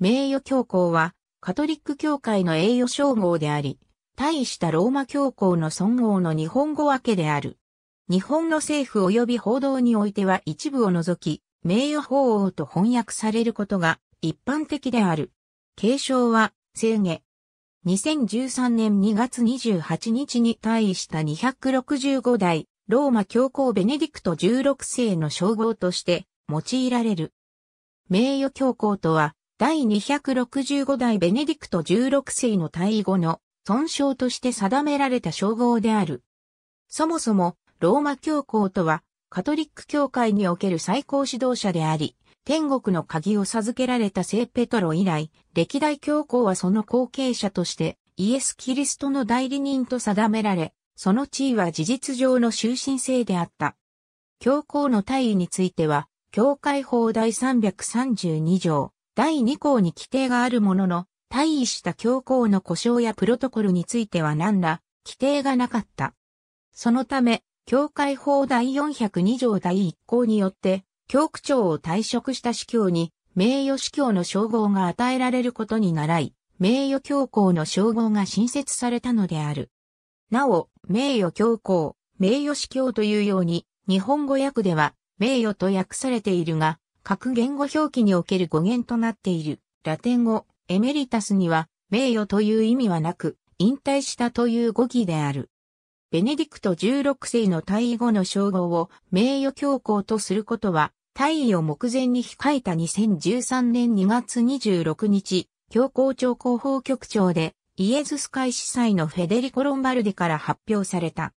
名誉教皇は、カトリック教会の栄誉称号であり、大したローマ教皇の尊号の日本語分けである。日本の政府及び報道においては一部を除き、名誉法王と翻訳されることが一般的である。継承は、制限。2013年2月28日に対した265代、ローマ教皇ベネディクト16世の称号として用いられる。名誉教皇とは、第265代ベネディクト16世の退位後の尊称として定められた称号である。そもそも、ローマ教皇とは、カトリック教会における最高指導者であり、天国の鍵を授けられた聖ペトロ以来、歴代教皇はその後継者として、イエス・キリストの代理人と定められ、その地位は事実上の終身制であった。教皇の退位については、教会法第332条、第2項に規定があるものの、対位した教皇の故障やプロトコルについては何ら規定がなかった。そのため、教会法第402条第1項によって、教区長を退職した司教に名誉司教の称号が与えられることに習い、名誉教皇の称号が新設されたのである。なお、名誉教皇、名誉司教というように、日本語訳では、名誉と訳されているが、各言語表記における語源となっているラテン語エメリタスには名誉という意味はなく引退したという語義である。ベネディクト16世の退位後の称号を名誉教皇とすることは退位を目前に控えた2013年2月26日、教皇庁広報局長でイエズス会司祭のフェデリコ・ロンバルデから発表された。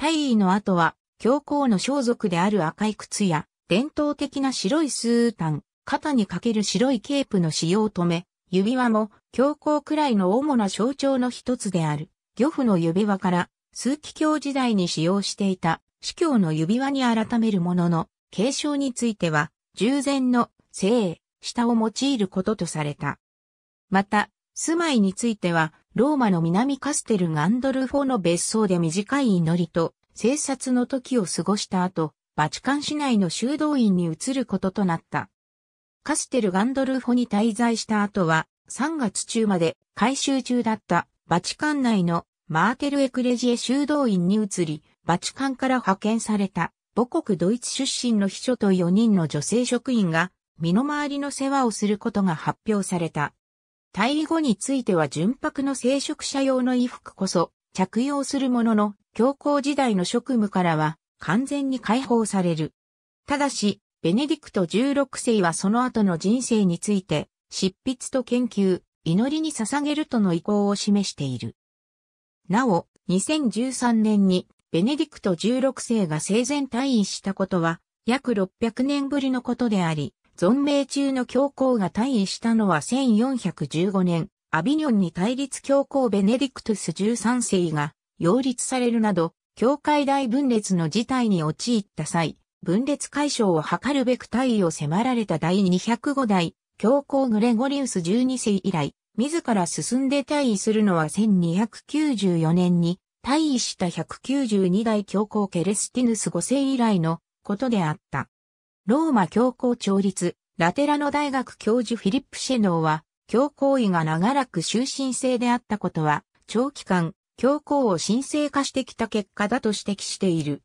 退位の後は教皇の装束である赤い靴や伝統的な白いスータン、肩にかける白いケープの使用止め、指輪も教皇くらいの主な象徴の一つである、漁夫の指輪から、数奇教時代に使用していた、司教の指輪に改めるものの、継承については、従前の、聖、下を用いることとされた。また、住まいについては、ローマの南カステルガンドルフォの別荘で短い祈りと、生殺の時を過ごした後、バチカン市内の修道院に移ることとなった。カステル・ガンドルフォに滞在した後は、3月中まで改修中だったバチカン内のマーテル・エクレジエ修道院に移り、バチカンから派遣された母国ドイツ出身の秘書と4人の女性職員が身の回りの世話をすることが発表された。退位後については純白の聖職者用の衣服こそ着用するものの、教皇時代の職務からは完全に解放される。ただし、ベネディクト16世はその後の人生について、執筆と研究、祈りに捧げるとの意向を示している。なお、2013年にベネディクト16世が生前退位したことは、約600年ぶりのことであり、存命中の教皇が退位したのは1415年、アビニョンに対立教皇ベネディクトス13世が擁立されるなど、教会大分裂の事態に陥った際、分裂解消を図るべく退位を迫られた第205代、教皇グレゴリウス12世以来、自ら進んで退位するのは1294年に退位した192代教皇ケレスティヌス5世以来のことであった。ローマ教皇調律、ラテラノ大学教授フィリップ・シェノーは、教皇位が長らく終身制であったことは、長期間、教皇を神聖化してきた結果だと指摘している。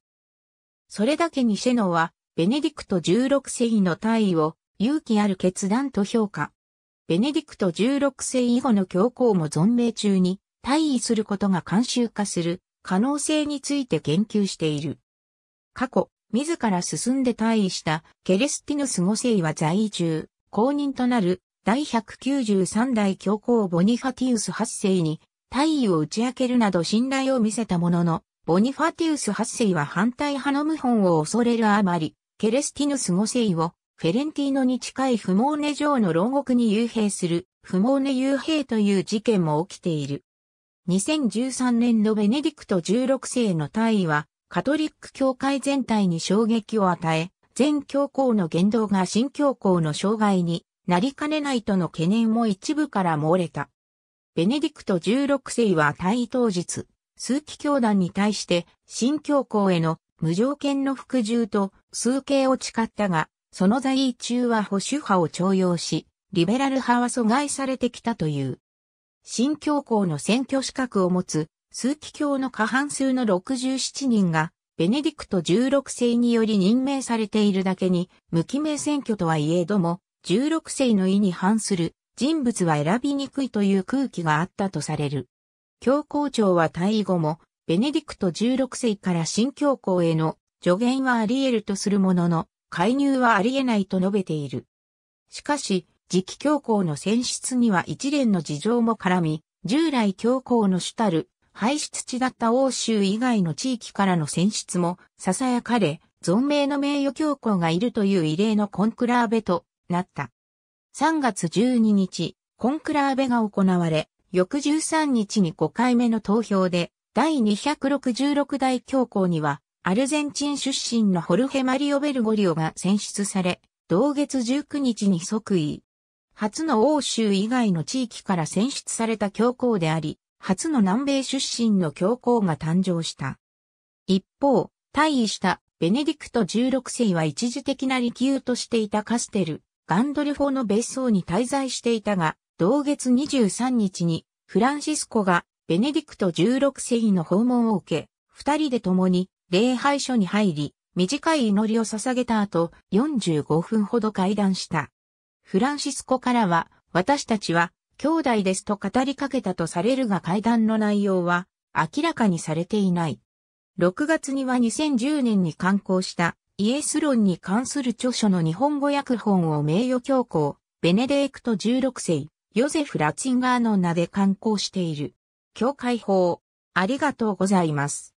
それだけにシェノは、ベネディクト16世の退位を勇気ある決断と評価。ベネディクト16世以後の教皇も存命中に退位することが慣習化する可能性について言及している。過去、自ら進んで退位したケレスティヌス5世は在位中、公認となる第193代教皇ボニファティウス8世に大意を打ち明けるなど信頼を見せたものの、ボニファティウス8世は反対派の謀反を恐れるあまり、ケレスティヌス5世をフェレンティーノに近い不毛根城の牢獄に幽閉する、不毛根幽閉という事件も起きている。2013年のベネディクト16世の大尉は、カトリック教会全体に衝撃を与え、全教皇の言動が新教皇の障害になりかねないとの懸念も一部から漏れた。ベネディクト16世は退位当日、枢機教団に対して新教皇への無条件の服従と数形を誓ったが、その在位中は保守派を徴用し、リベラル派は阻害されてきたという。新教皇の選挙資格を持つ、枢機教の過半数の67人が、ベネディクト16世により任命されているだけに、無記名選挙とはいえども、16世の意に反する人物は選びにくいという空気があったとされる。教皇庁は退位後も、ベネディクト16世から新教皇への助言はあり得るとするものの、介入はあり得ないと述べている。しかし、次期教皇の選出には一連の事情も絡み、従来教皇の主たる排出地だった欧州以外の地域からの選出も囁かれ、存命の名誉教皇がいるという異例のコンクラーベとなった。3月12日、コンクラーベが行われ、翌13日に5回目の投票で、第266代教皇には、アルゼンチン出身のホルヘ・マリオ・ベルゴリオが選出され、同月19日に即位。初の欧州以外の地域から選出された教皇であり、初の南米出身の教皇が誕生した。一方、退位したベネディクト16世は一時的な利休としていたカステル、ガンドルフォーの別荘に滞在していたが、同月23日にフランシスコがベネディクト16世紀の訪問を受け、二人で共に礼拝所に入り、短い祈りを捧げた後、45分ほど会談した。フランシスコからは、私たちは兄弟ですと語りかけたとされるが会談の内容は明らかにされていない。6月には2010年に刊行したイエス論に関する著書の日本語訳本を名誉教皇、ベネデイクト16世、ヨゼフ・ラツィンガーの名で刊行している。教会法、ありがとうございます。